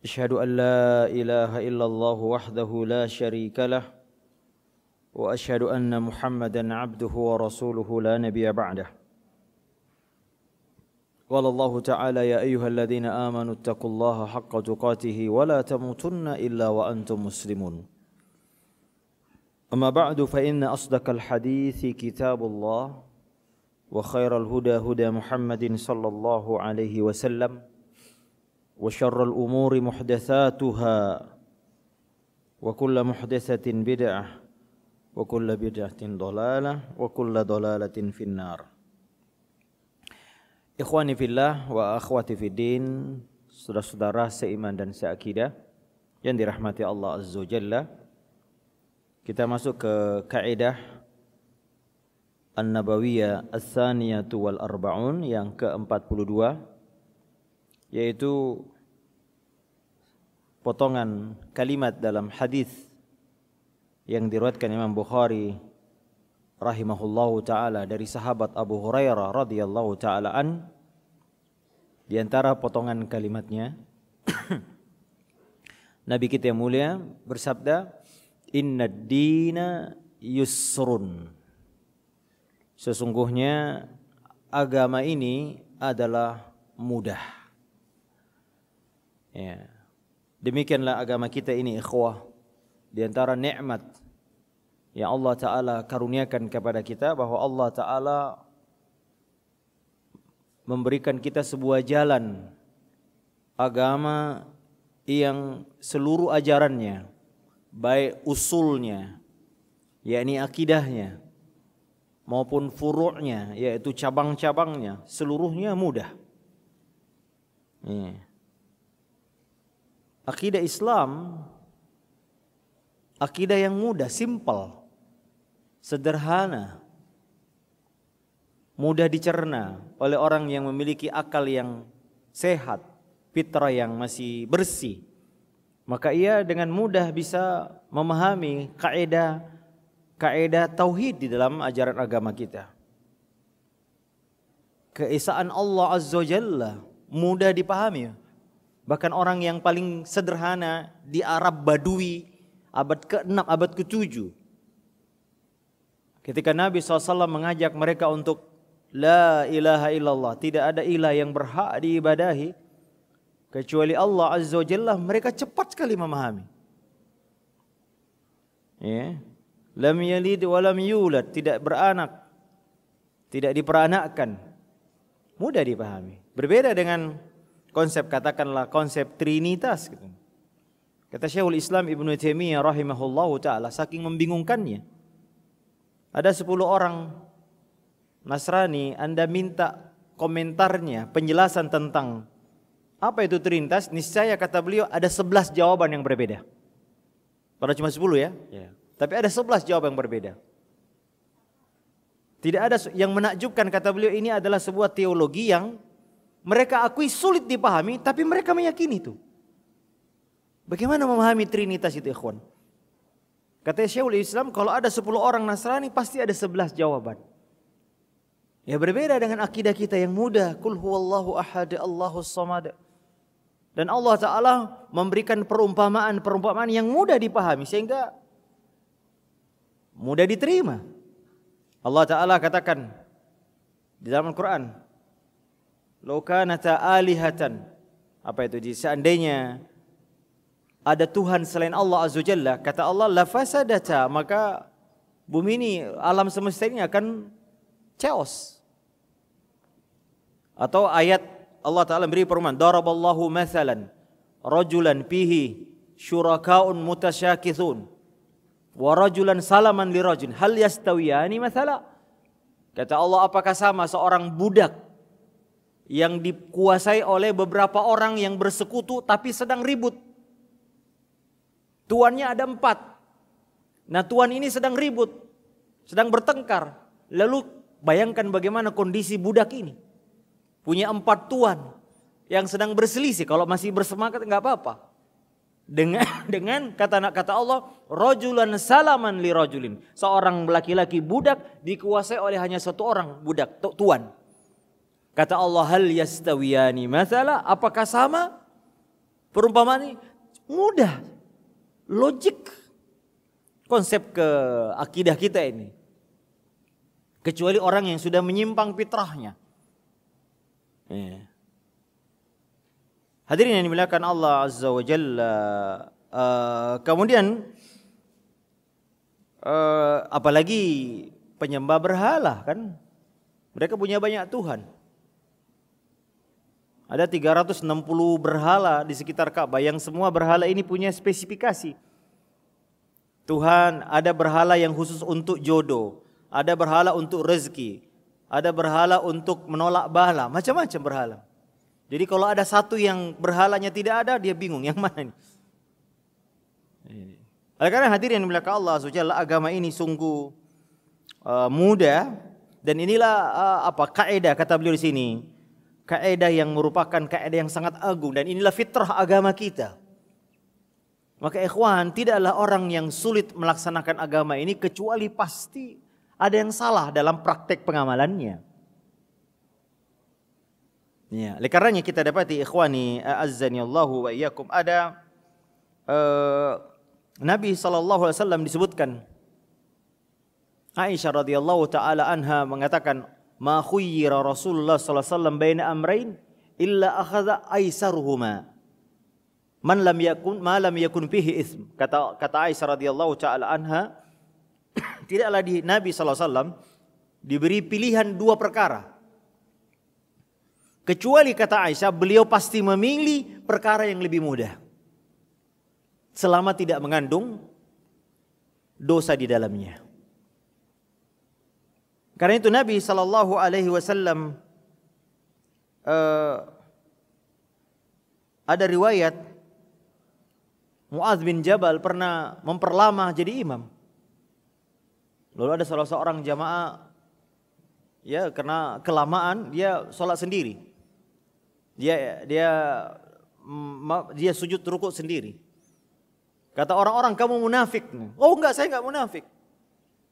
أشهد أن لا إله إلا الله وحده لا شريك له وأشهد أن محمدا عبده ورسوله لا نبي بعده قال الله تعالى يا أيها الذين آمنوا اتقوا الله حق تقاته ولا تموتن إلا وأنتم مسلمون أما بعد فإن أصدق الحديث كتاب الله وخير الهدى هدى محمد صلى الله عليه وسلم وشر الأمور محدثاتها وكل محدثة بدعة وكل بدعة ضلالة وكل ضلالة في النار Ikhwani fillah wa akhwati fiddin Saudara-saudara seiman dan seakidah Yang dirahmati Allah Azza Jalla Kita masuk ke kaidah An-Nabawiyah Ats-Tsaniyah wal Arba'un Yang ke-42 Yaitu potongan kalimat dalam hadis yang diriwayatkan Imam Bukhari rahimahullahu taala dari sahabat Abu Hurairah radhiyallahu taala an di antara potongan kalimatnya Nabi kita yang mulia bersabda Inna dina yusrun Sesungguhnya agama ini adalah mudah Ya Demikianlah agama kita ini ikhwah di antara nikmat yang Allah taala karuniakan kepada kita bahwa Allah taala memberikan kita sebuah jalan agama yang seluruh ajarannya baik usulnya yakni akidahnya maupun furu'nya yaitu cabang-cabangnya seluruhnya mudah. Iya. Akidah Islam akidah yang mudah, simple, sederhana, mudah dicerna oleh orang yang memiliki akal yang sehat, fitrah yang masih bersih. Maka ia dengan mudah bisa memahami kaedah kaedah tauhid di dalam ajaran agama kita. Keesaan Allah Azza Jalla mudah dipahami. Bahkan orang yang paling sederhana di Arab Badui abad ke-6, abad ke-7. Ketika Nabi SAW mengajak mereka untuk La ilaha illallah, tidak ada ilah yang berhak diibadahi kecuali Allah Azza wa Jalla, mereka cepat sekali memahami. Ya. Lam yalid wa lam yulad, tidak beranak, tidak diperanakkan. Mudah dipahami. Berbeda dengan konsep katakanlah konsep trinitas gitu. Kata Syekhul Islam Ibnu Taimiyah rahimahullahu taala saking membingungkannya. Ada 10 orang Nasrani, Anda minta komentarnya, penjelasan tentang apa itu trinitas, niscaya kata beliau ada 11 jawaban yang berbeda. Padahal cuma 10 ya. Yeah. Tapi ada 11 jawaban yang berbeda. Tidak ada yang menakjubkan kata beliau ini adalah sebuah teologi yang mereka akui sulit dipahami, tapi mereka meyakini itu. Bagaimana memahami Trinitas itu ikhwan? Kata Syekhul Islam, kalau ada 10 orang Nasrani pasti ada 11 jawaban. Ya berbeda dengan akidah kita yang mudah. Kul huwallahu ahad Allahu samad. Dan Allah Ta'ala memberikan perumpamaan-perumpamaan yang mudah dipahami sehingga mudah diterima. Allah Ta'ala katakan di dalam Al-Quran. Lokanata alihatan. Apa itu? Jadi seandainya ada Tuhan selain Allah Azza Jalla, kata Allah lafasadata, maka bumi ini alam semesta ini akan chaos. Atau ayat Allah Taala beri perumpamaan, daraballahu mathalan rajulan pihi syuraka'un mutasyakithun wa rajulan salaman li rajul hal yastawiyani mathala kata Allah apakah sama seorang budak yang dikuasai oleh beberapa orang yang bersekutu tapi sedang ribut. Tuannya ada empat. Nah tuan ini sedang ribut, sedang bertengkar. Lalu bayangkan bagaimana kondisi budak ini. Punya empat tuan yang sedang berselisih. Kalau masih bersemangat nggak apa-apa. Dengan dengan kata kata Allah, rojulan salaman li rojulin. Seorang laki-laki budak dikuasai oleh hanya satu orang budak tuan. Kata Allah hal yastawiyani masalah apakah sama? Perumpamaan ini mudah. Logik konsep ke akidah kita ini. Kecuali orang yang sudah menyimpang fitrahnya. Ya. Hadirin yang dimuliakan Allah Azza wa Jalla. Uh, kemudian uh, apalagi penyembah berhala kan mereka punya banyak tuhan ada 360 berhala di sekitar Ka'bah yang semua berhala ini punya spesifikasi. Tuhan, ada berhala yang khusus untuk jodoh, ada berhala untuk rezeki, ada berhala untuk menolak bala, macam-macam berhala. Jadi kalau ada satu yang berhalanya tidak ada, dia bingung yang mana ini. Oleh karena hadirin belakang Allah Subhanahu agama ini sungguh uh, mudah dan inilah eh, apa kaidah kata beliau di sini. Kaedah yang merupakan kaedah yang sangat agung dan inilah fitrah agama kita. Maka ikhwan tidaklah orang yang sulit melaksanakan agama ini kecuali pasti ada yang salah dalam praktek pengamalannya. Ya, oleh karenanya kita dapati ikhwani azzani Allahu wa iyyakum ada uh, Nabi sallallahu alaihi wasallam disebutkan Aisyah radhiyallahu taala anha mengatakan ma khuyyira Rasulullah sallallahu alaihi wasallam baina amrain illa akhadha aisaruhuma. Man lam yakun ma lam yakun fihi ism. Kata kata Aisyah radhiyallahu taala anha tidaklah di Nabi sallallahu alaihi wasallam diberi pilihan dua perkara. Kecuali kata Aisyah beliau pasti memilih perkara yang lebih mudah. Selama tidak mengandung dosa di dalamnya. Karena itu Nabi sallallahu alaihi wasallam eh, ada riwayat Muaz bin Jabal pernah memperlama jadi imam. Lalu ada salah seorang jamaah ya karena kelamaan dia sholat sendiri. Dia dia dia sujud rukuk sendiri. Kata orang-orang kamu munafik. Oh enggak saya enggak munafik.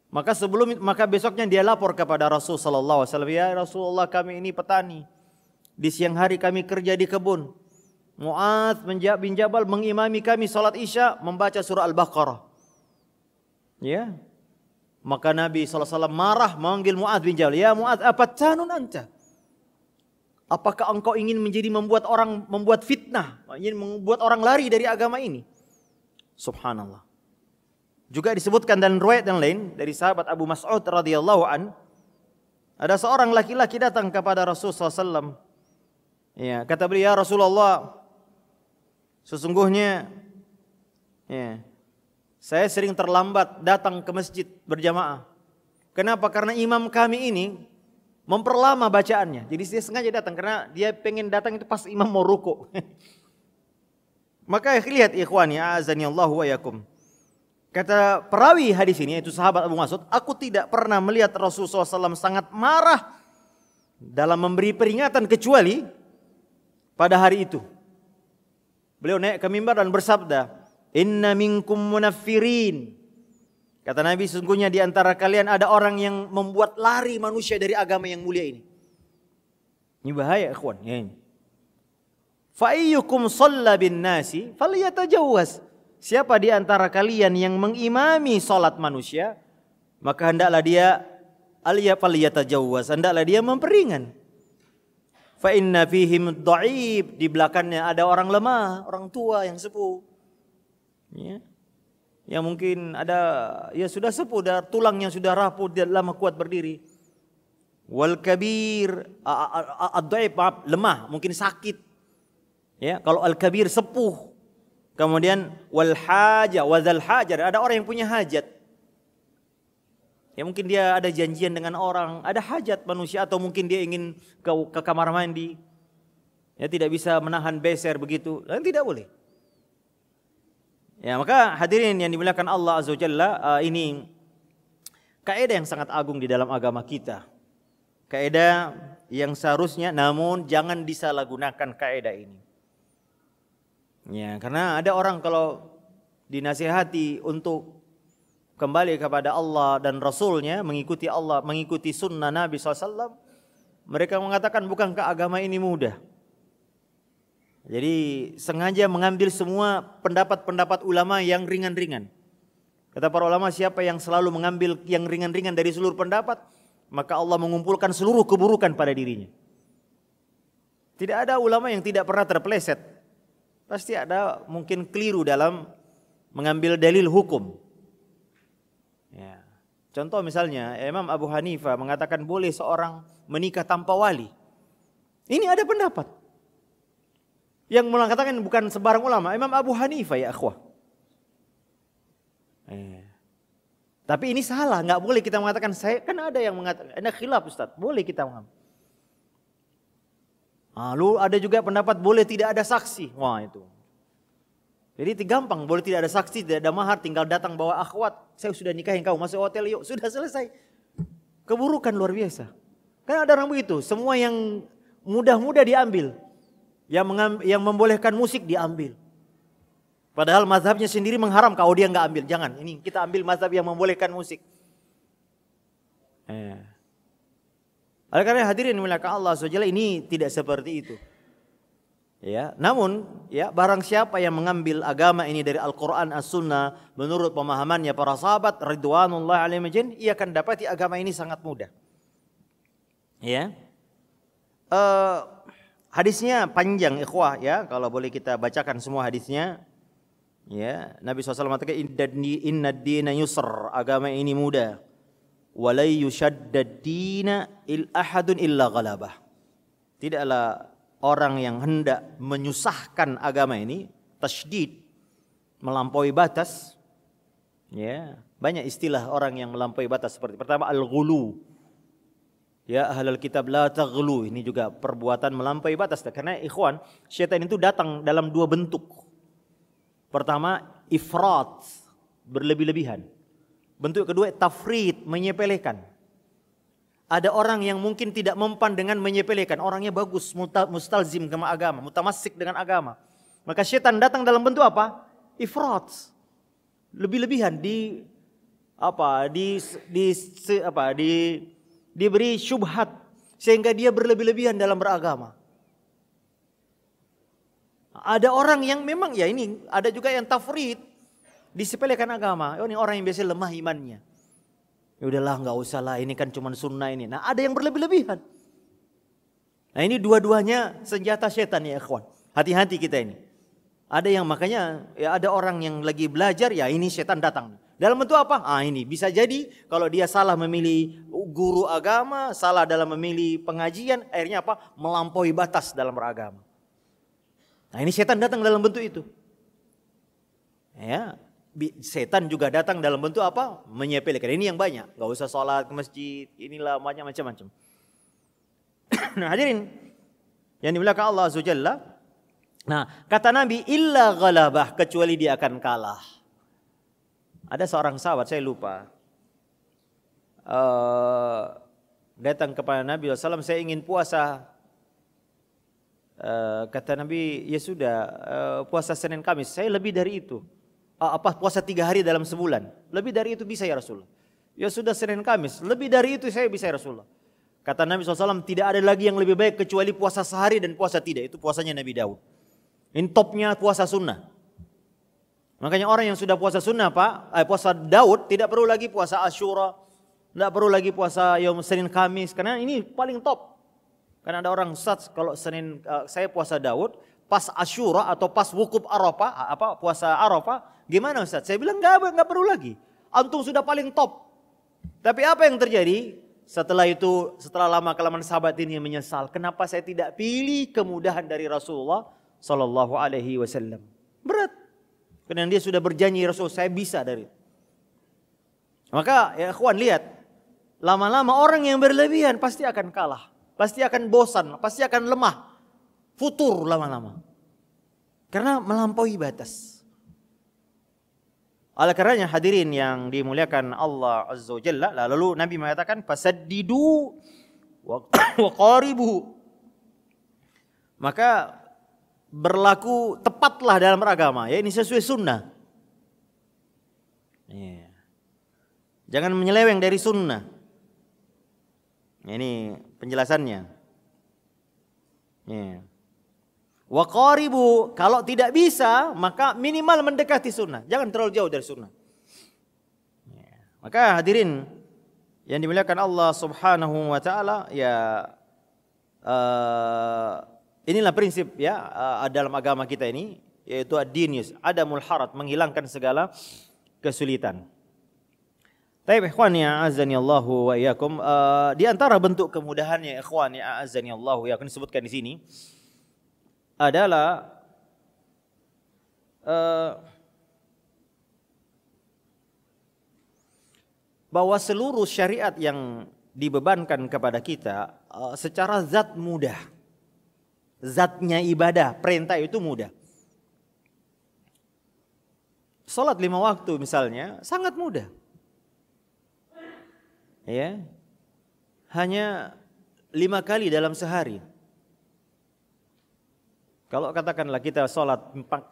Maka sebelum maka besoknya dia lapor kepada Rasul sallallahu alaihi wasallam, "Ya Rasulullah, kami ini petani. Di siang hari kami kerja di kebun. Mu'adz bin Jabal mengimami kami salat Isya membaca surah Al-Baqarah." Ya. Maka Nabi sallallahu alaihi wasallam marah memanggil Mu'adz bin Jabal, "Ya Mu'adz, apa canun anta?" Apakah engkau ingin menjadi membuat orang membuat fitnah, ingin membuat orang lari dari agama ini? Subhanallah. Juga disebutkan dan riwayat yang lain dari sahabat Abu Mas'ud radhiyallahu an ada seorang laki-laki datang kepada Rasulullah SAW. Ya, kata beliau, ya Rasulullah, sesungguhnya ya, saya sering terlambat datang ke masjid berjamaah. Kenapa? Karena imam kami ini memperlama bacaannya. Jadi dia sengaja datang karena dia pengen datang itu pas imam mau ruku. Maka lihat ikhwani, ya Allah wa yakum. Kata perawi hadis ini yaitu sahabat Abu Mas'ud, aku tidak pernah melihat Rasulullah SAW sangat marah dalam memberi peringatan kecuali pada hari itu. Beliau naik ke mimbar dan bersabda, "Inna minkum munafirin." Kata Nabi, sesungguhnya di antara kalian ada orang yang membuat lari manusia dari agama yang mulia ini. Ini bahaya, ikhwan. Ya ini. Fa'iyyukum salla bin nasi jawas. Siapa di antara kalian yang mengimami salat manusia, maka hendaklah dia paliyata jawas. hendaklah dia memperingan. Fa inna fihim dhaif, di belakangnya ada orang lemah, orang tua yang sepuh. Ya. Yang mungkin ada ya sudah sepuh, ada tulangnya sudah rapuh, dia lama kuat berdiri. Wal kabir, ad-dhaif lemah, mungkin sakit. Ya, kalau al kabir sepuh, Kemudian wal haja, wazal hajar. Ada orang yang punya hajat. Ya mungkin dia ada janjian dengan orang, ada hajat manusia atau mungkin dia ingin ke, ke kamar mandi. Ya tidak bisa menahan beser begitu. Dan tidak boleh. Ya maka hadirin yang dimuliakan Allah Azza Jalla eh, ini kaidah yang sangat agung di dalam agama kita. Kaidah yang seharusnya namun jangan disalahgunakan kaidah ini. Ya, karena ada orang kalau dinasihati untuk kembali kepada Allah dan Rasulnya, mengikuti Allah, mengikuti sunnah Nabi SAW, mereka mengatakan bukankah agama ini mudah? Jadi sengaja mengambil semua pendapat-pendapat ulama yang ringan-ringan. Kata para ulama siapa yang selalu mengambil yang ringan-ringan dari seluruh pendapat, maka Allah mengumpulkan seluruh keburukan pada dirinya. Tidak ada ulama yang tidak pernah terpleset. Pasti ada mungkin keliru dalam mengambil dalil hukum. Ya. Contoh misalnya Imam Abu Hanifah mengatakan boleh seorang menikah tanpa wali. Ini ada pendapat. Yang mengatakan bukan sebarang ulama, Imam Abu Hanifah ya akhwah. Eh. Tapi ini salah, nggak boleh kita mengatakan saya kan ada yang mengatakan ada khilaf Ustaz. Boleh kita mengatakan Lalu ah, ada juga pendapat boleh tidak ada saksi. Wah itu. Jadi gampang, boleh tidak ada saksi, tidak ada mahar, tinggal datang bawa akhwat. Saya sudah nikahin kamu, masuk hotel yuk, sudah selesai. Keburukan luar biasa. Karena ada orang begitu, semua yang mudah-mudah diambil. Yang, yang membolehkan musik diambil. Padahal mazhabnya sendiri mengharam kalau dia nggak ambil. Jangan, ini kita ambil mazhab yang membolehkan musik. Eh. Oleh karena hadirin melakukan Allah SWT ini tidak seperti itu. Ya, namun ya barang siapa yang mengambil agama ini dari Al-Qur'an As-Sunnah menurut pemahamannya para sahabat ridwanullah alaihim ajmain, ia akan dapati agama ini sangat mudah. Ya. Uh, hadisnya panjang ikhwah ya, kalau boleh kita bacakan semua hadisnya. Ya, Nabi SAW mengatakan inna dina yusr, agama ini mudah walai yushaddadina il ahadun illa ghalabah. Tidaklah orang yang hendak menyusahkan agama ini, tasydid, melampaui batas. Ya, banyak istilah orang yang melampaui batas seperti pertama al-ghulu. Ya ahlul kitab la taghlu. Ini juga perbuatan melampaui batas karena ikhwan, syaitan itu datang dalam dua bentuk. Pertama, ifrat, berlebih-lebihan Bentuk kedua tafrid, menyepelekan. Ada orang yang mungkin tidak mempan dengan menyepelekan. Orangnya bagus, mustalzim sama agama, mutamasik dengan agama. Maka setan datang dalam bentuk apa? Ifrat. Lebih-lebihan di apa? Di di apa? Di diberi syubhat sehingga dia berlebih-lebihan dalam beragama. Ada orang yang memang ya ini ada juga yang tafrid disepelekan agama. Oh, ini orang yang biasa lemah imannya. Ya udahlah nggak usah lah ini kan cuma sunnah ini. Nah ada yang berlebih-lebihan. Nah ini dua-duanya senjata setan ya ikhwan. Hati-hati kita ini. Ada yang makanya ya ada orang yang lagi belajar ya ini setan datang. Dalam bentuk apa? Ah ini bisa jadi kalau dia salah memilih guru agama, salah dalam memilih pengajian, akhirnya apa? Melampaui batas dalam beragama. Nah ini setan datang dalam bentuk itu. Ya, setan juga datang dalam bentuk apa? Menyepelekan. Ini yang banyak. Gak usah sholat ke masjid, inilah banyak macam-macam. nah hadirin, yang dimulai Allah Azza Jalla. Nah kata Nabi, illa ghalabah, kecuali dia akan kalah. Ada seorang sahabat, saya lupa. Uh, datang kepada Nabi SAW, saya ingin puasa. Uh, kata Nabi, ya sudah, uh, puasa Senin Kamis. Saya lebih dari itu. Eh, apa puasa tiga hari dalam sebulan. Lebih dari itu bisa ya Rasulullah. Ya sudah Senin Kamis. Lebih dari itu saya bisa ya Rasulullah. Kata Nabi SAW tidak ada lagi yang lebih baik kecuali puasa sehari dan puasa tidak. Itu puasanya Nabi Daud. In topnya puasa sunnah. Makanya orang yang sudah puasa sunnah pak, eh, puasa Daud tidak perlu lagi puasa Ashura, tidak perlu lagi puasa Yom Senin Kamis karena ini paling top. Karena ada orang sat kalau Senin uh, saya puasa Daud, pas Ashura atau pas wukuf Arafa, apa puasa Arafah, gimana Ustaz? Saya bilang enggak enggak perlu lagi. Antum sudah paling top. Tapi apa yang terjadi? Setelah itu, setelah lama kelamaan sahabat ini menyesal, kenapa saya tidak pilih kemudahan dari Rasulullah sallallahu alaihi wasallam? Berat. Karena dia sudah berjanji Rasul, saya bisa dari Maka ya ikhwan lihat, lama-lama orang yang berlebihan pasti akan kalah, pasti akan bosan, pasti akan lemah futur lama-lama. Karena melampaui batas. Oleh karenanya hadirin yang dimuliakan Allah Azza wa Jalla, lalu Nabi mengatakan fasaddidu wa qaribu. Maka berlaku tepatlah dalam beragama, ya ini sesuai sunnah. Ya. Jangan menyeleweng dari sunnah. Ini penjelasannya. Ya. Wa qaribu, kalau tidak bisa maka minimal mendekati sunnah. Jangan terlalu jauh dari sunnah. Ya, maka hadirin yang dimuliakan Allah Subhanahu wa taala ya uh, inilah prinsip ya uh, dalam agama kita ini yaitu ad-dinius, adamul harat, menghilangkan segala kesulitan. Tapi ikhwan ya azani Allahu wa iyyakum uh, di antara bentuk kemudahannya ikhwan ya azani Allahu ya akan disebutkan di sini adalah uh, bahwa seluruh syariat yang dibebankan kepada kita uh, secara zat mudah. Zatnya ibadah, perintah itu mudah. Salat lima waktu misalnya sangat mudah. Ya. Hanya lima kali dalam sehari. Kalau katakanlah kita sholat 10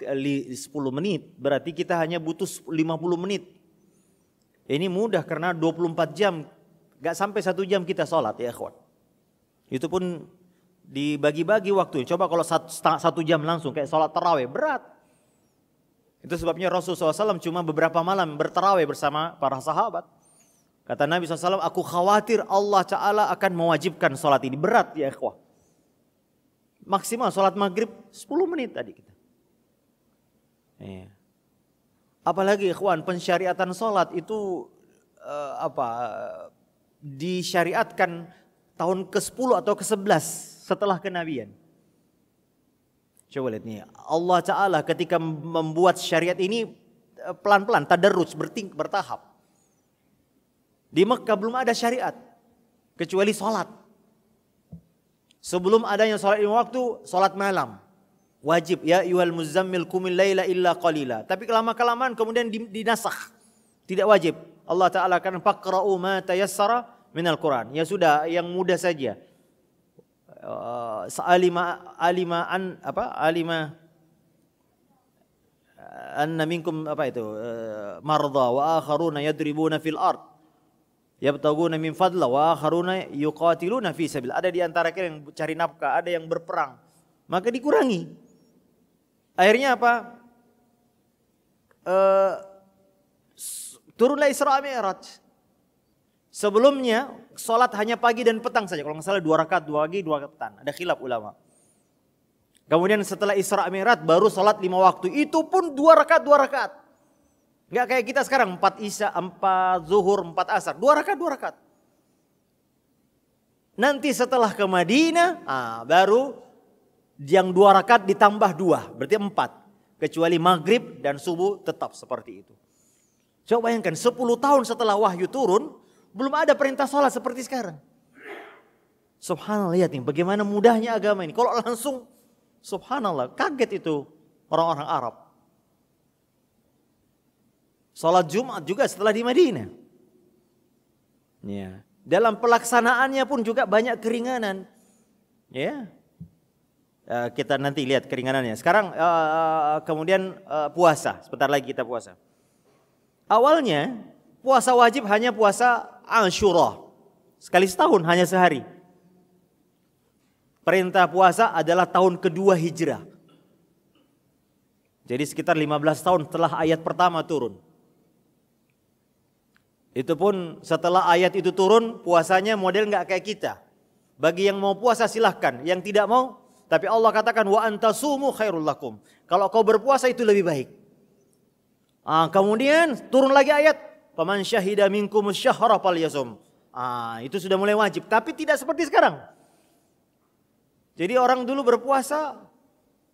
menit, berarti kita hanya butuh 50 menit. Ini mudah karena 24 jam, gak sampai satu jam kita sholat ya ikhwan. Itu pun dibagi-bagi waktu. Coba kalau satu jam langsung kayak sholat terawih, berat. Itu sebabnya Rasulullah SAW cuma beberapa malam berterawih bersama para sahabat. Kata Nabi SAW, aku khawatir Allah Ta'ala akan mewajibkan sholat ini. Berat ya khawat maksimal sholat maghrib 10 menit tadi kita. Ya. Apalagi ikhwan pensyariatan sholat itu uh, apa disyariatkan tahun ke-10 atau ke-11 setelah kenabian. Coba lihat nih, Allah Ta'ala ketika membuat syariat ini eh, pelan-pelan, tadarus, berting, bertahap. Di Mekah belum ada syariat, kecuali sholat. Sebelum adanya sholat lima waktu, sholat malam. Wajib ya iwal muzammil kumil layla illa qalila. Tapi kelama-kelamaan kemudian dinasakh. Tidak wajib. Allah Ta'ala akan pakra'u ma tayassara minal Quran. Ya sudah, yang mudah saja. sa'alima eh, alima an apa alima anna minkum apa itu marza eh, marda wa akharuna yadribuna fil ard yabtaguna min fadla wa akharuna yuqatiluna fi sabil. Ada di antara kalian yang cari nafkah, ada yang berperang. Maka dikurangi. Akhirnya apa? Uh, turunlah Isra Mi'raj. Sebelumnya sholat hanya pagi dan petang saja. Kalau nggak salah dua rakaat, dua pagi, dua petang. Ada khilaf ulama. Kemudian setelah Isra Mi'raj baru sholat lima waktu. Itu pun dua rakaat, dua rakaat. Enggak kayak kita sekarang empat isya, empat zuhur, empat asar, dua rakaat, dua rakaat. Nanti setelah ke Madinah, ah, baru yang dua rakaat ditambah dua, berarti empat. Kecuali maghrib dan subuh tetap seperti itu. Coba bayangkan 10 tahun setelah wahyu turun, belum ada perintah sholat seperti sekarang. Subhanallah lihat nih bagaimana mudahnya agama ini. Kalau langsung subhanallah kaget itu orang-orang Arab. Salat Jumat juga setelah di Madinah. Ya. Dalam pelaksanaannya pun juga banyak keringanan. Ya. Uh, kita nanti lihat keringanannya. Sekarang uh, kemudian uh, puasa. Sebentar lagi kita puasa. Awalnya puasa wajib hanya puasa Ashura. Sekali setahun hanya sehari. Perintah puasa adalah tahun kedua hijrah. Jadi sekitar 15 tahun setelah ayat pertama turun. Itu pun setelah ayat itu turun puasanya model nggak kayak kita. Bagi yang mau puasa silahkan, yang tidak mau tapi Allah katakan wa antasumu khairul lakum. Kalau kau berpuasa itu lebih baik. Ah, kemudian turun lagi ayat paman syahida minkum syahra yasum. Ah, itu sudah mulai wajib tapi tidak seperti sekarang. Jadi orang dulu berpuasa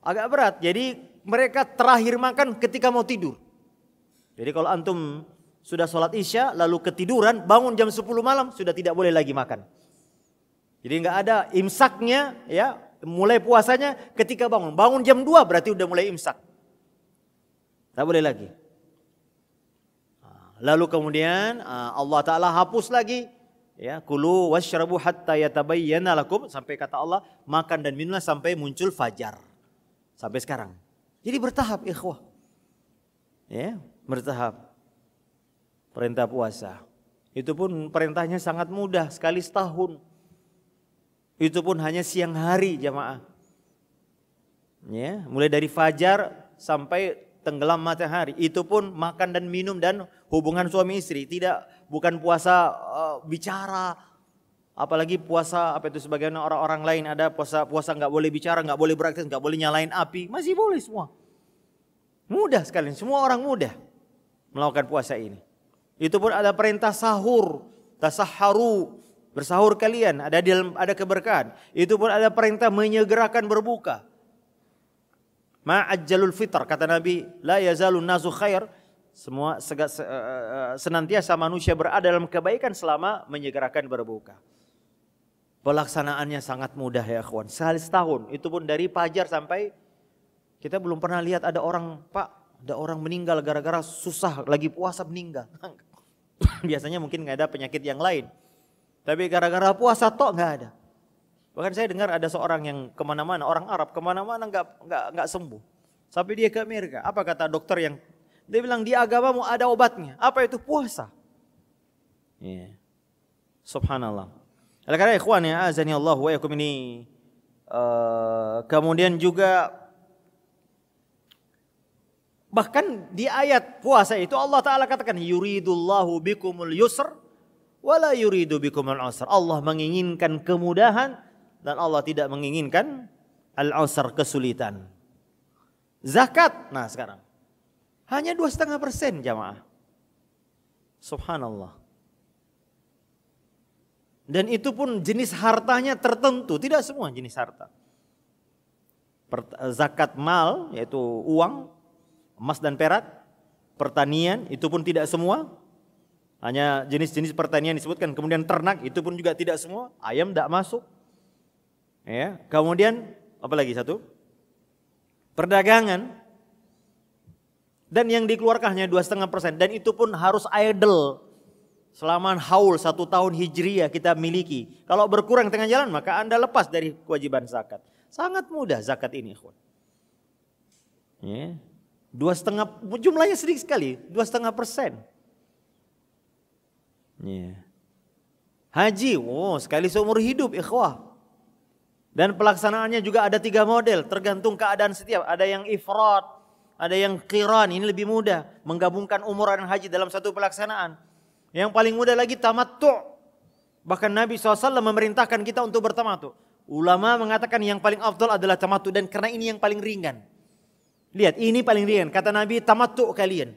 agak berat. Jadi mereka terakhir makan ketika mau tidur. Jadi kalau antum sudah sholat isya, lalu ketiduran, bangun jam 10 malam, sudah tidak boleh lagi makan. Jadi nggak ada imsaknya, ya mulai puasanya ketika bangun. Bangun jam 2 berarti udah mulai imsak. Tak boleh lagi. Ah, lalu kemudian ah, Allah Ta'ala hapus lagi. Ya, kulu washrabu hatta yatabayyana lakum. Sampai kata Allah, makan dan minumlah sampai muncul fajar. Sampai sekarang. Jadi bertahap ikhwah. Ya, bertahap. Perintah puasa. Itu pun perintahnya sangat mudah, sekali setahun. Itu pun hanya siang hari jamaah. Ya, mulai dari fajar sampai tenggelam matahari. Itu pun makan dan minum dan hubungan suami istri. Tidak bukan puasa uh, bicara, apalagi puasa apa itu sebagian orang-orang lain ada puasa puasa nggak boleh bicara, nggak boleh beraktivitas, nggak boleh nyalain api, masih boleh semua. Mudah sekali, semua orang mudah melakukan puasa ini. Itu pun ada perintah sahur, tasaharu, bersahur kalian, ada dalam ada keberkahan. Itu pun ada perintah menyegerakan berbuka. Ma'ajjalul fitr kata Nabi, la yazalu nazu khair. Semua sega, uh, senantiasa manusia berada dalam kebaikan selama menyegerakan berbuka. Pelaksanaannya sangat mudah ya kawan. Sehari setahun, itu pun dari pajar sampai kita belum pernah lihat ada orang, Pak, ada orang meninggal gara-gara susah lagi puasa meninggal. biasanya mungkin nggak ada penyakit yang lain. Tapi gara-gara puasa tok nggak ada. Bahkan saya dengar ada seorang yang kemana-mana, orang Arab kemana-mana nggak nggak nggak sembuh. Sampai dia ke Amerika. Apa kata dokter yang dia bilang di agamamu ada obatnya. Apa itu puasa? Yeah. Subhanallah. Oleh ikhwan ya, azani Allah wa yakum ini. Eh, kemudian juga Bahkan di ayat puasa itu Allah Ta'ala katakan yuridullahu bikumul yusr wala yuridu bikumul usr. Allah menginginkan kemudahan dan Allah tidak menginginkan al-usr kesulitan. Zakat, nah sekarang hanya dua setengah persen jamaah. Subhanallah. Dan itu pun jenis hartanya tertentu, tidak semua jenis harta. Zakat mal yaitu uang emas dan perak, pertanian itu pun tidak semua, hanya jenis-jenis pertanian disebutkan. Kemudian ternak itu pun juga tidak semua, ayam tidak masuk. Ya, kemudian apa lagi satu? Perdagangan dan yang dikeluarkan hanya dua setengah persen dan itu pun harus idle selama haul satu tahun hijriah kita miliki. Kalau berkurang tengah jalan maka anda lepas dari kewajiban zakat. Sangat mudah zakat ini, ikhwan. Ya. Dua setengah, jumlahnya sedikit sekali, dua setengah persen. Iya. Haji, oh sekali seumur hidup ikhwah. Dan pelaksanaannya juga ada tiga model, tergantung keadaan setiap. Ada yang ifrat, ada yang kiran, ini lebih mudah. Menggabungkan umur dan haji dalam satu pelaksanaan. Yang paling mudah lagi tamattu. Bahkan Nabi SAW memerintahkan kita untuk bertamattu. Ulama mengatakan yang paling afdol adalah tamattu dan karena ini yang paling ringan. Lihat, ini paling ringan. Kata Nabi, tamatuk kalian.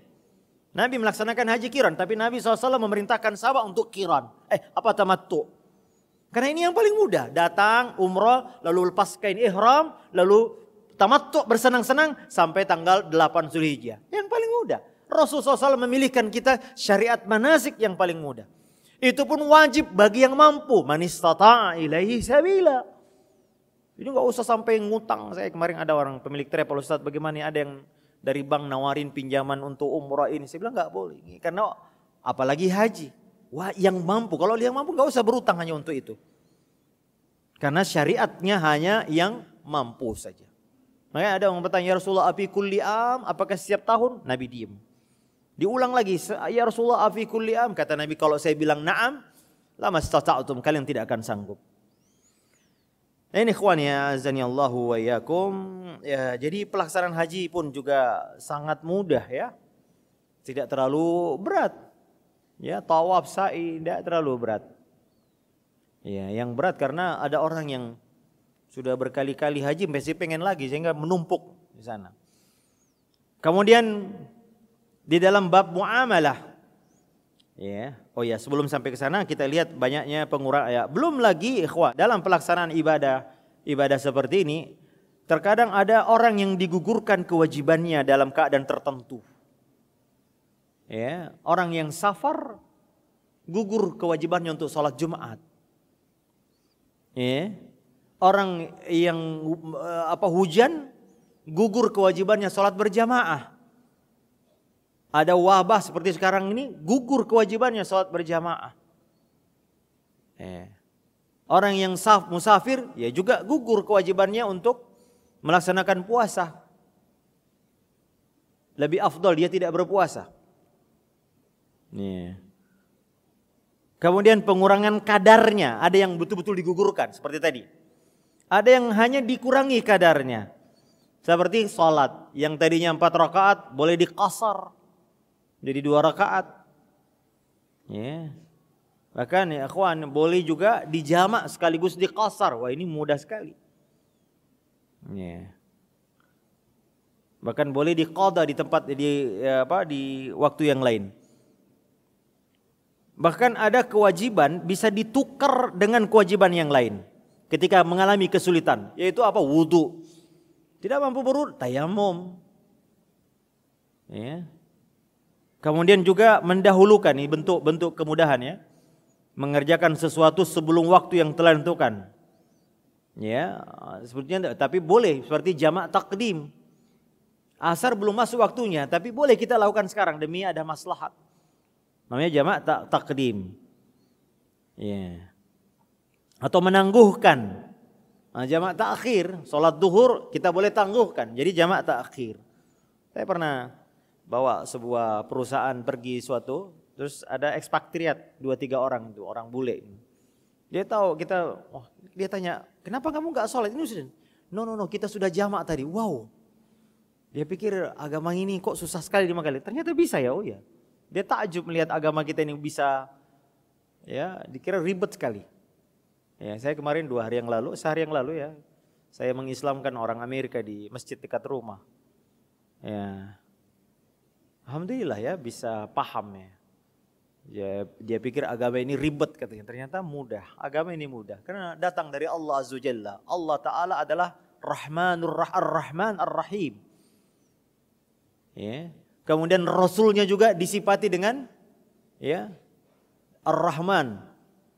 Nabi melaksanakan haji kiran, tapi Nabi SAW memerintahkan sahabat untuk kiran. Eh, apa tamatuk? Karena ini yang paling mudah. Datang, umroh lalu lepas kain ihram, lalu tamatuk bersenang-senang sampai tanggal 8 Zulhijjah. Yang paling mudah. rasul SAW memilihkan kita syariat manasik yang paling mudah. Itu pun wajib bagi yang mampu. Manistata'a ilaihi sabila. Jadi nggak usah sampai ngutang. Saya kemarin ada orang pemilik travel Ustaz bagaimana ada yang dari bank nawarin pinjaman untuk umroh ini. Saya bilang nggak boleh karena apalagi haji. Wah yang mampu, kalau yang mampu nggak usah berutang hanya untuk itu. Karena syariatnya hanya yang mampu saja. Makanya ada orang bertanya, ya Rasulullah api kulli am, apakah setiap tahun? Nabi diem. Diulang lagi, ya Rasulullah api kulli am. Kata Nabi, kalau saya bilang na'am, lama stata'atum, kalian tidak akan sanggup. Eh, ini ikhwan ya, azan Allahu wa yakum. Ya, jadi pelaksanaan haji pun juga sangat mudah ya. Tidak terlalu berat. Ya, tawaf sa'i tidak terlalu berat. Ya, yang berat karena ada orang yang sudah berkali-kali haji masih pengen lagi sehingga menumpuk di sana. Kemudian di dalam bab muamalah Ya. Oh ya, sebelum sampai ke sana kita lihat banyaknya pengurang ya. Belum lagi ikhwah dalam pelaksanaan ibadah ibadah seperti ini terkadang ada orang yang digugurkan kewajibannya dalam keadaan tertentu. Ya, orang yang safar gugur kewajibannya untuk sholat Jumat. Ya, orang yang eh, apa hujan gugur kewajibannya sholat berjamaah ada wabah seperti sekarang ini gugur kewajibannya sholat berjamaah. Eh. Orang yang saf, musafir ya juga gugur kewajibannya untuk melaksanakan puasa. Lebih afdol dia tidak berpuasa. Nih. Kemudian pengurangan kadarnya, ada yang betul-betul digugurkan seperti tadi. Ada yang hanya dikurangi kadarnya. Seperti sholat yang tadinya empat rakaat boleh dikasar. Jadi dua rakaat. Ya. Bahkan ya akhwan boleh juga dijamak sekaligus di qasar. Wah ini mudah sekali. Ya. Bahkan boleh diqada di tempat di ya apa di waktu yang lain. Bahkan ada kewajiban bisa ditukar dengan kewajiban yang lain ketika mengalami kesulitan, yaitu apa? Wudu. Tidak mampu berwudu, tayamum. Ya. Kemudian juga mendahulukan ini bentuk-bentuk kemudahan ya. Mengerjakan sesuatu sebelum waktu yang telah ditentukan. Ya, sebetulnya tapi boleh seperti jamak takdim. Asar belum masuk waktunya, tapi boleh kita lakukan sekarang demi ada maslahat. Namanya jamak tak takdim. Ya. Atau menangguhkan. Nah, jamak takhir, salat duhur kita boleh tangguhkan. Jadi jamak takhir. Saya pernah bawa sebuah perusahaan pergi suatu, terus ada ekspatriat dua tiga orang itu orang bule. Dia tahu kita, oh, dia tanya, kenapa kamu nggak sholat? Ini sudah no no no kita sudah jamak tadi, wow. Dia pikir agama ini kok susah sekali dimakali. Ternyata bisa ya, oh ya. Dia takjub melihat agama kita ini bisa, ya dikira ribet sekali. Ya, saya kemarin dua hari yang lalu, sehari yang lalu ya, saya mengislamkan orang Amerika di masjid dekat rumah. Ya, Alhamdulillah ya bisa paham ya. ya dia pikir agama ini ribet katanya. Ternyata mudah. Agama ini mudah. Karena datang dari Allah Azza Jalla. Allah Ta'ala adalah Rahmanur Rah rahman Ar-Rahim. Ya. Kemudian Rasulnya juga disipati dengan ya Ar-Rahman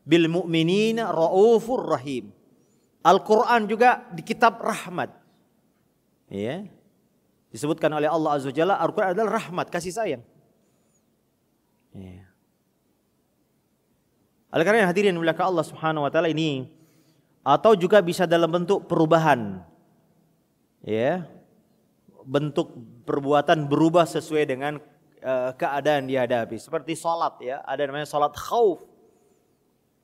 bil mu'minina raufur rahim. Al-Qur'an juga di kitab rahmat. Ya. Disebutkan oleh Allah Azza Jalla, Al-Quran adalah rahmat, kasih sayang. Iya. Oleh karena hadirin mulia Allah Subhanahu wa taala ini atau juga bisa dalam bentuk perubahan. Ya. Bentuk perbuatan berubah sesuai dengan uh, keadaan dihadapi. Seperti salat ya, ada namanya salat khauf.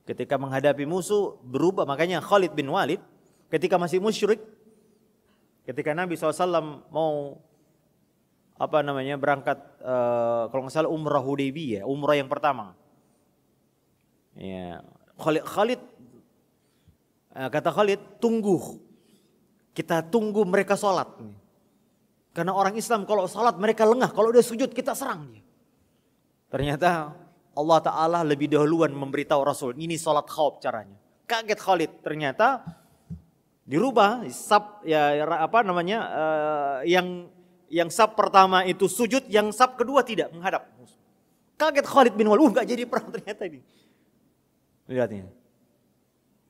Ketika menghadapi musuh berubah, makanya Khalid bin Walid ketika masih musyrik Ketika Nabi SAW mau apa namanya berangkat uh, kalau nggak salah umrah Hudaybiyah, umrah yang pertama. Ya, Khalid, Khalid eh, kata Khalid tunggu kita tunggu mereka sholat. Karena orang Islam kalau sholat mereka lengah, kalau udah sujud kita serang dia. Ternyata Allah Ta'ala lebih dahuluan memberitahu Rasul, ini sholat khawb caranya. Kaget Khalid, ternyata dirubah sub ya apa namanya uh, yang yang sub pertama itu sujud, yang sub kedua tidak menghadap Kaget Khalid bin Walid, uh, jadi perang ternyata ini. Lihatnya.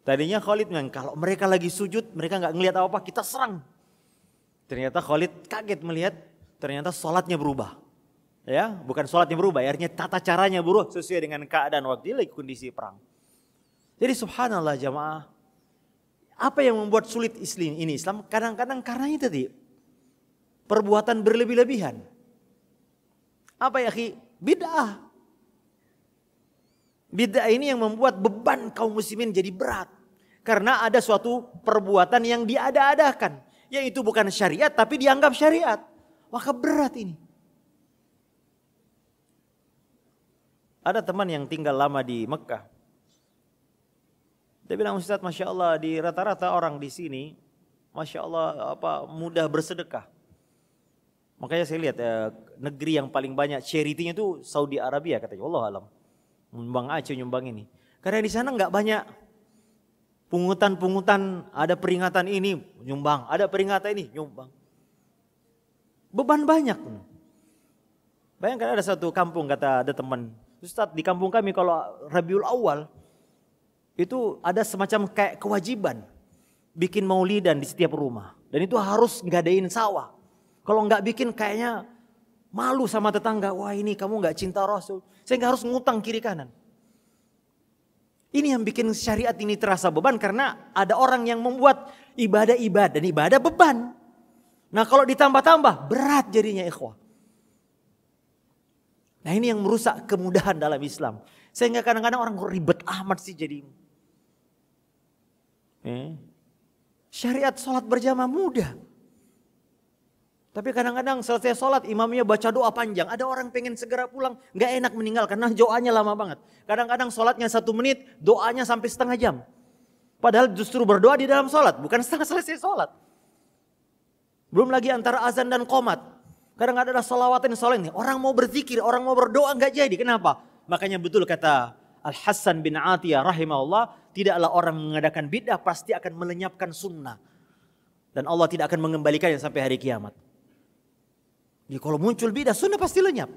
Tadinya Khalid bilang kalau mereka lagi sujud, mereka nggak ngelihat apa-apa, kita serang. Ternyata Khalid kaget melihat ternyata sholatnya berubah. Ya, bukan sholatnya berubah, artinya tata caranya berubah sesuai dengan keadaan waktu, kondisi perang. Jadi subhanallah jamaah, apa yang membuat sulit Islam ini Islam? Kadang-kadang karena itu tadi. Perbuatan berlebih-lebihan. Apa ya ki Bid'ah. Bid'ah ini yang membuat beban kaum muslimin jadi berat. Karena ada suatu perbuatan yang diada-adakan. Yaitu bukan syariat tapi dianggap syariat. Maka berat ini. Ada teman yang tinggal lama di Mekah. Dia bilang Ustaz Masya Allah di rata-rata orang di sini Masya Allah apa mudah bersedekah. Makanya saya lihat ya, negeri yang paling banyak charity-nya itu Saudi Arabia katanya. Allah alam. Nyumbang aja nyumbang ini. Karena di sana nggak banyak pungutan-pungutan, ada peringatan ini nyumbang, ada peringatan ini nyumbang. Beban banyak. Bayangkan ada satu kampung kata ada teman, Ustaz di kampung kami kalau Rabiul Awal itu ada semacam kayak kewajiban bikin maulidan di setiap rumah. Dan itu harus ngadain sawah. Kalau nggak bikin kayaknya malu sama tetangga. Wah ini kamu nggak cinta Rasul. Saya nggak harus ngutang kiri kanan. Ini yang bikin syariat ini terasa beban karena ada orang yang membuat ibadah-ibadah dan ibadah beban. Nah kalau ditambah-tambah berat jadinya ikhwah. Nah ini yang merusak kemudahan dalam Islam. Sehingga kadang-kadang orang ribet amat sih jadi Hmm. syariat sholat berjamaah mudah. Tapi kadang-kadang selesai sholat imamnya baca doa panjang. Ada orang pengen segera pulang, Gak enak meninggal karena doanya lama banget. Kadang-kadang sholatnya satu menit, doanya sampai setengah jam. Padahal justru berdoa di dalam sholat, bukan setengah selesai sholat. Belum lagi antara azan dan komat. Kadang-kadang ada ini sholat nih. Orang mau berzikir, orang mau berdoa gak jadi. Kenapa? Makanya betul kata al Hasan bin Atiyah rahimahullah, tidaklah orang mengadakan bid'ah pasti akan melenyapkan sunnah. Dan Allah tidak akan mengembalikannya sampai hari kiamat. Jadi ya, kalau muncul bid'ah, sunnah pasti lenyap.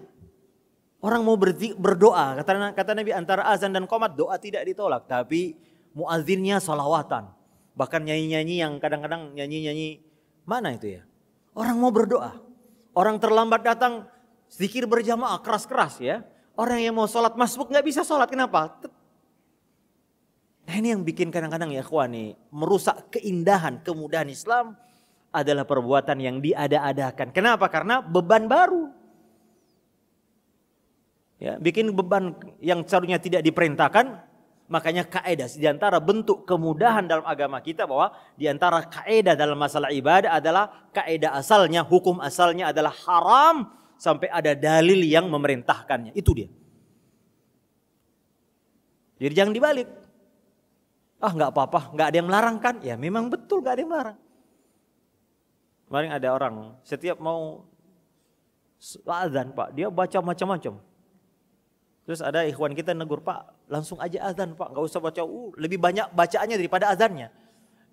Orang mau berdoa, kata, kata Nabi antara azan dan komat doa tidak ditolak. Tapi muazinnya salawatan. Bahkan nyanyi-nyanyi yang kadang-kadang nyanyi-nyanyi mana itu ya. Orang mau berdoa. Orang terlambat datang, zikir berjamaah keras-keras ya. Orang yang mau sholat masbuk nggak bisa sholat. Kenapa? Nah ini yang bikin kadang-kadang ya kuah nih merusak keindahan kemudahan Islam adalah perbuatan yang diada-adakan. Kenapa? Karena beban baru. Ya, bikin beban yang seharusnya tidak diperintahkan. Makanya kaedah antara bentuk kemudahan dalam agama kita bahwa di antara kaedah dalam masalah ibadah adalah kaedah asalnya, hukum asalnya adalah haram sampai ada dalil yang memerintahkannya. Itu dia. Jadi jangan dibalik. Ah nggak apa-apa, nggak ada yang melarang kan? Ya memang betul nggak ada yang melarang. Kemarin ada orang setiap mau azan pak, dia baca macam-macam. Terus ada ikhwan kita negur pak, langsung aja azan pak, nggak usah baca uh, lebih banyak bacaannya daripada azannya.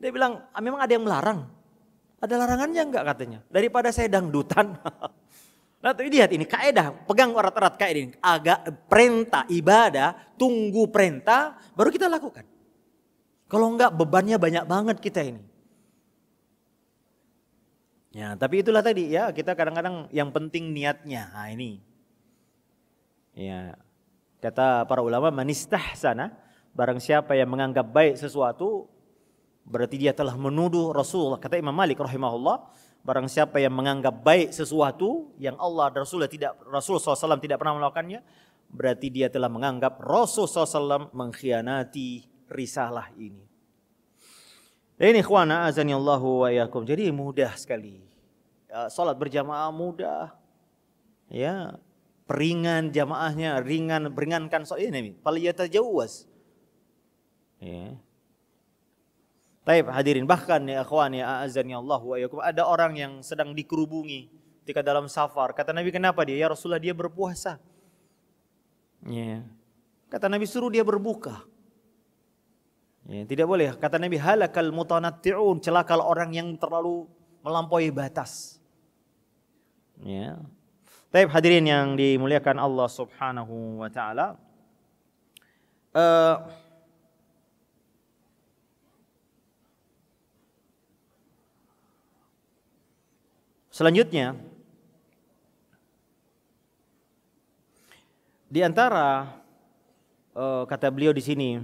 Dia bilang, ah memang ada yang melarang. Ada larangannya enggak katanya? Daripada saya dangdutan. Nah, lihat ini kaidah pegang erat-erat kaidah ini. Agak perintah ibadah, tunggu perintah, baru kita lakukan. Kalau enggak bebannya banyak banget kita ini. Ya, tapi itulah tadi ya, kita kadang-kadang yang penting niatnya. Nah, ini. Ya. Kata para ulama manistah sana, barang siapa yang menganggap baik sesuatu berarti dia telah menuduh Rasulullah. Kata Imam Malik rahimahullah, Barang siapa yang menganggap baik sesuatu yang Allah dan Rasulullah tidak Rasul SAW tidak pernah melakukannya, berarti dia telah menganggap Rasul SAW mengkhianati risalah ini. Dan ini azani Allahu wa yakum. Jadi mudah sekali. Ya, salat berjamaah mudah. Ya, peringan jamaahnya, ringan, beringankan salat ini. paliyata jauh Ya. Taib hadirin bahkan ya ya azan ya Allah wa yakum ada orang yang sedang dikerubungi ketika dalam safar. Kata Nabi kenapa dia? Ya Rasulullah dia berpuasa. Ya. Yeah. Kata Nabi suruh dia berbuka. Ya, yeah, tidak boleh. Kata Nabi halakal mutanatti'un, celakal orang yang terlalu melampaui batas. Ya. Yeah. Taib hadirin yang dimuliakan Allah Subhanahu wa taala. Uh, Selanjutnya, di antara uh, kata beliau di sini,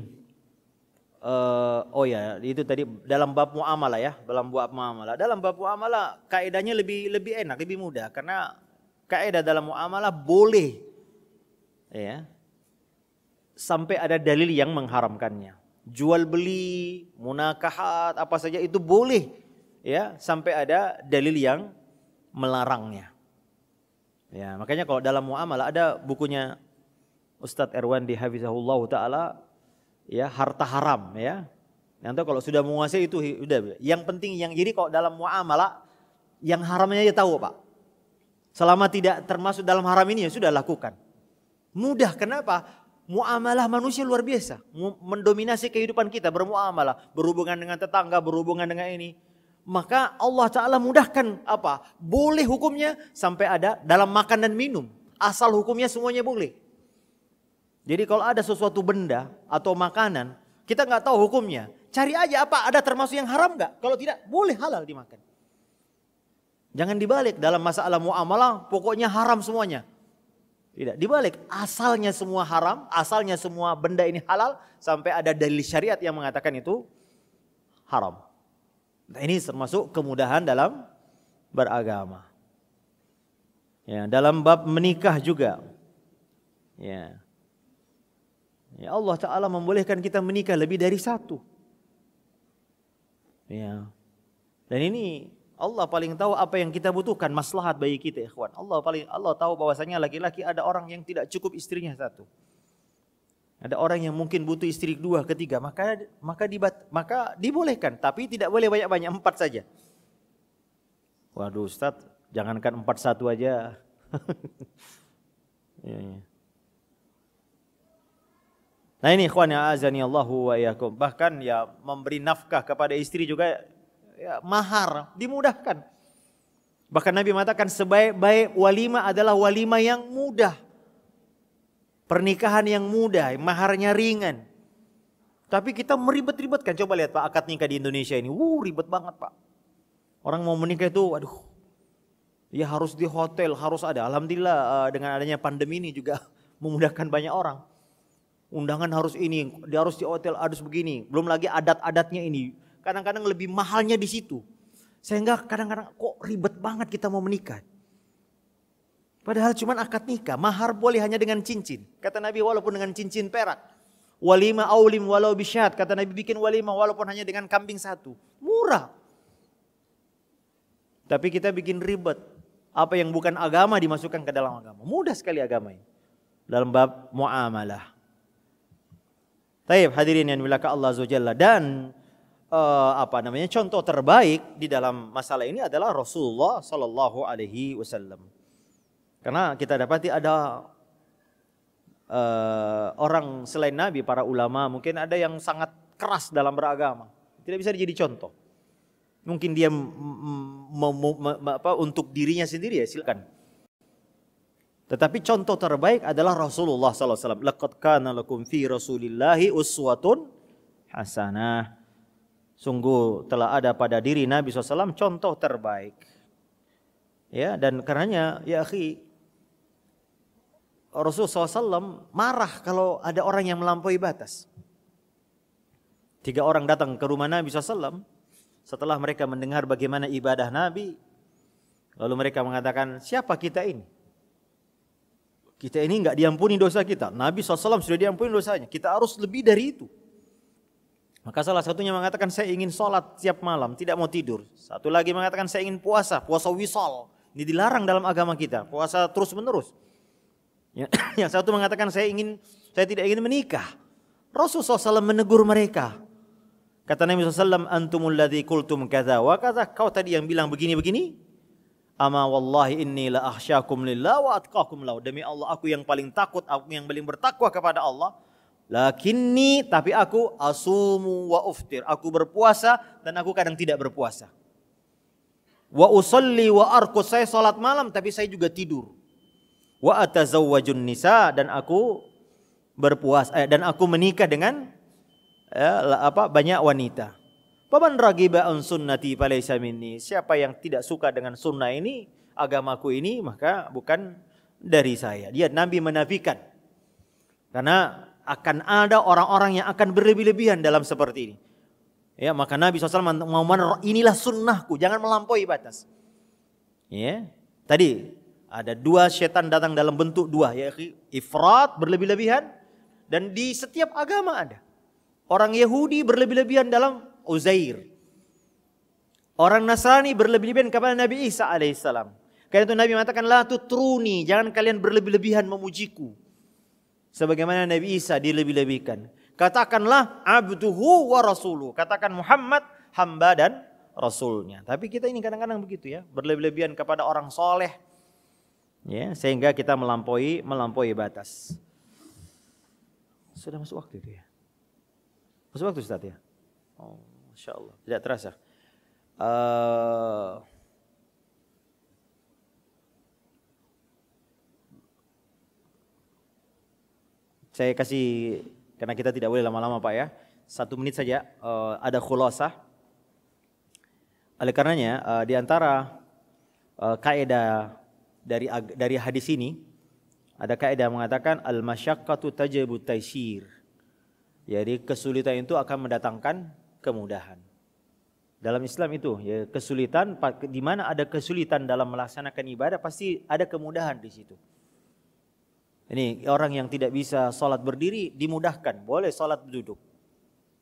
uh, oh ya itu tadi dalam bab muamalah ya, dalam bab muamalah, dalam bab muamalah kaidahnya lebih lebih enak, lebih mudah karena kaidah dalam muamalah boleh ya sampai ada dalil yang mengharamkannya. Jual beli, munakahat, apa saja itu boleh ya sampai ada dalil yang melarangnya. Ya, makanya kalau dalam muamalah ada bukunya Ustadz Erwan di Hafizahullah Ta'ala ya harta haram ya. Nanti kalau sudah menguasai itu udah. Yang penting yang jadi kalau dalam muamalah yang haramnya ya tahu Pak. Selama tidak termasuk dalam haram ini ya sudah lakukan. Mudah kenapa? Muamalah manusia luar biasa. Mendominasi kehidupan kita bermuamalah. Berhubungan dengan tetangga, berhubungan dengan ini maka Allah Ta'ala mudahkan apa? Boleh hukumnya sampai ada dalam makan dan minum. Asal hukumnya semuanya boleh. Jadi kalau ada sesuatu benda atau makanan, kita nggak tahu hukumnya. Cari aja apa ada termasuk yang haram nggak? Kalau tidak boleh halal dimakan. Jangan dibalik dalam masalah muamalah pokoknya haram semuanya. Tidak, dibalik asalnya semua haram, asalnya semua benda ini halal sampai ada dalil syariat yang mengatakan itu haram. Nah, ini termasuk kemudahan dalam beragama. Ya, dalam bab menikah juga. Ya. Ya Allah Taala membolehkan kita menikah lebih dari satu. Ya. Dan ini Allah paling tahu apa yang kita butuhkan maslahat bagi kita, ikhwan. Allah paling Allah tahu bahwasanya laki-laki ada orang yang tidak cukup istrinya satu. Ada orang yang mungkin butuh istri dua, ketiga, maka maka dibat, maka dibolehkan, tapi tidak boleh banyak-banyak empat saja. Waduh, Ustaz, jangankan empat satu aja. ya, ya. Nah ini ikhwan ya azani Allahu wa iyakum. Bahkan ya memberi nafkah kepada istri juga ya, mahar dimudahkan. Bahkan Nabi mengatakan sebaik-baik walima adalah walima yang mudah. Pernikahan yang mudah, maharnya ringan. Tapi kita meribet kan? Coba lihat Pak akad nikah di Indonesia ini. Wuh ribet banget Pak. Orang mau menikah itu aduh. Ya harus di hotel, harus ada. Alhamdulillah eh, dengan adanya pandemi ini juga memudahkan banyak orang. Undangan harus ini, dia harus di hotel, harus begini. Belum lagi adat-adatnya ini. Kadang-kadang lebih mahalnya di situ. Sehingga kadang-kadang kok ribet banget kita mau menikah. Padahal cuma akad nikah, mahar boleh hanya dengan cincin. Kata Nabi walaupun dengan cincin perak. Walima aulim walau bisyat. Kata Nabi bikin walima walaupun hanya dengan kambing satu. Murah. Tapi kita bikin ribet. Apa yang bukan agama dimasukkan ke dalam agama. Mudah sekali agama ini. Dalam bab muamalah. Taib hadirin yang dimiliki Allah Azza Dan uh, apa namanya contoh terbaik di dalam masalah ini adalah Rasulullah Sallallahu Alaihi Wasallam. Karena kita dapati ada uh, orang selain Nabi, para ulama, mungkin ada yang sangat keras dalam beragama. Tidak bisa dijadi contoh. Mungkin dia apa, untuk dirinya sendiri ya silakan. Tetapi contoh terbaik adalah Rasulullah SAW. Lekat kana lakum fi Rasulillahi uswatun hasanah. Sungguh telah ada pada diri Nabi SAW contoh terbaik. Ya dan karenanya ya akhi Rasulullah SAW marah kalau ada orang yang melampaui batas. Tiga orang datang ke rumah Nabi SAW. Setelah mereka mendengar bagaimana ibadah Nabi. Lalu mereka mengatakan, siapa kita ini? Kita ini nggak diampuni dosa kita. Nabi SAW sudah diampuni dosanya. Kita harus lebih dari itu. Maka salah satunya mengatakan saya ingin sholat tiap malam, tidak mau tidur. Satu lagi mengatakan saya ingin puasa, puasa wisol. Ini dilarang dalam agama kita, puasa terus menerus. Ya, yang satu mengatakan saya ingin saya tidak ingin menikah. Rasul SAW menegur mereka. Kata Nabi SAW, antumul ladhi kultum kata wa kata, kau tadi yang bilang begini-begini, ama wallahi inni la ahsyakum lillah wa atqakum lau. Demi Allah, aku yang paling takut, aku yang paling bertakwa kepada Allah. Lakinni, tapi aku asumu wa uftir. Aku berpuasa dan aku kadang tidak berpuasa. Wa usalli wa arkus, saya salat malam tapi saya juga tidur wa atazawwajun nisa dan aku berpuas eh, dan aku menikah dengan ya, apa banyak wanita. Paman ragiba an sunnati falaysa minni. Siapa yang tidak suka dengan sunnah ini, agamaku ini, maka bukan dari saya. Dia Nabi menafikan. Karena akan ada orang-orang yang akan berlebih-lebihan dalam seperti ini. Ya, maka Nabi SAW mau inilah sunnahku, jangan melampaui batas. Ya. Tadi ada dua setan datang dalam bentuk dua, yaitu ifrat berlebih-lebihan dan di setiap agama ada. Orang Yahudi berlebih-lebihan dalam Uzair. Orang Nasrani berlebih-lebihan kepada Nabi Isa alaihissalam. Karena itu Nabi mengatakan la tutruni, jangan kalian berlebih-lebihan memujiku. Sebagaimana Nabi Isa dilebih-lebihkan. Katakanlah abduhu wa rasuluh. Katakan Muhammad hamba dan rasulnya. Tapi kita ini kadang-kadang begitu ya, berlebih-lebihan kepada orang soleh, ya sehingga kita melampaui melampaui batas. Sudah masuk waktu itu ya. Masuk waktu Ustaz ya. Oh, Masya Allah. Tidak terasa. Uh, saya kasih karena kita tidak boleh lama-lama Pak ya. Satu menit saja uh, ada khulosah. Oleh karenanya uh, eh, diantara uh, kaidah dari dari hadis ini ada kaidah mengatakan al masyaqqatu tajibu taysir. Jadi kesulitan itu akan mendatangkan kemudahan. Dalam Islam itu ya kesulitan di mana ada kesulitan dalam melaksanakan ibadah pasti ada kemudahan di situ. Ini orang yang tidak bisa sholat berdiri dimudahkan, boleh sholat duduk.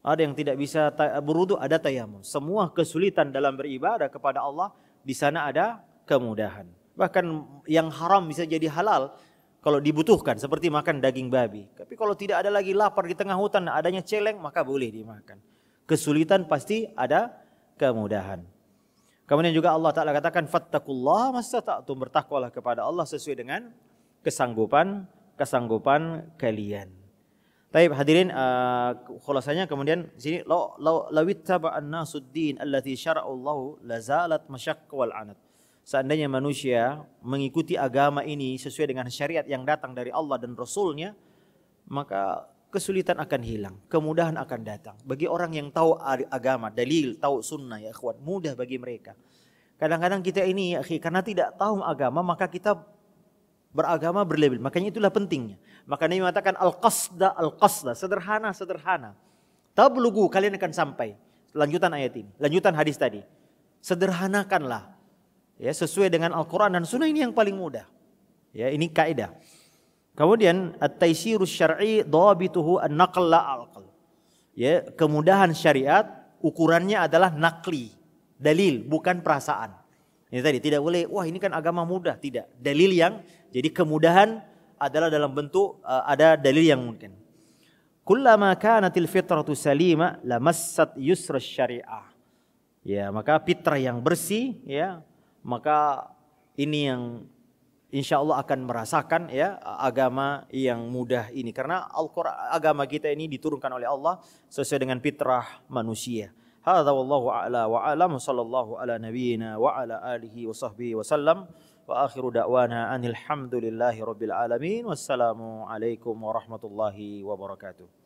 Ada yang tidak bisa berwudu ada tayamum. Semua kesulitan dalam beribadah kepada Allah di sana ada kemudahan. Bahkan yang haram bisa jadi halal kalau dibutuhkan seperti makan daging babi. Tapi kalau tidak ada lagi lapar di tengah hutan adanya celeng maka boleh dimakan. Kesulitan pasti ada kemudahan. Kemudian juga Allah Ta'ala katakan, Fattakullah tak bertakwalah kepada Allah sesuai dengan kesanggupan, kesanggupan kalian. Taib hadirin uh, eh, khulasannya kemudian sini law taba lawittaba an-nasuddin allati syara'allahu lazalat mashaqqa wal anat seandainya manusia mengikuti agama ini sesuai dengan syariat yang datang dari Allah dan Rasulnya, maka kesulitan akan hilang, kemudahan akan datang. Bagi orang yang tahu agama, dalil, tahu sunnah ya kuat, mudah bagi mereka. Kadang-kadang kita ini ya karena tidak tahu agama maka kita beragama berlebih. Makanya itulah pentingnya. Makanya mengatakan al-qasda al-qasda, sederhana sederhana. Tablugu kalian akan sampai. Lanjutan ayat ini, lanjutan hadis tadi. Sederhanakanlah ya sesuai dengan Al-Qur'an dan Sunnah ini yang paling mudah. Ya, ini kaidah. Kemudian at taisiru syar'i dhabituhu an-naql la al-aql. Ya, kemudahan syariat ukurannya adalah nakli, dalil bukan perasaan. Ini tadi tidak boleh, wah ini kan agama mudah, tidak. Dalil yang jadi kemudahan adalah dalam bentuk eh, ada dalil yang mungkin. Kullama kanatil fitratu salima lamassat yusra syariah. Ya, maka fitrah yang bersih ya maka ini yang insya Allah akan merasakan ya agama yang mudah ini karena Al-Quran agama kita ini diturunkan oleh Allah sesuai dengan fitrah manusia. Hada wallahu a'la wa a'lam sallallahu ala nabiyyina wa ala alihi wa sahbihi wa sallam wa akhiru da'wana anil hamdulillahi rabbil alamin wassalamu alaikum warahmatullahi wabarakatuh.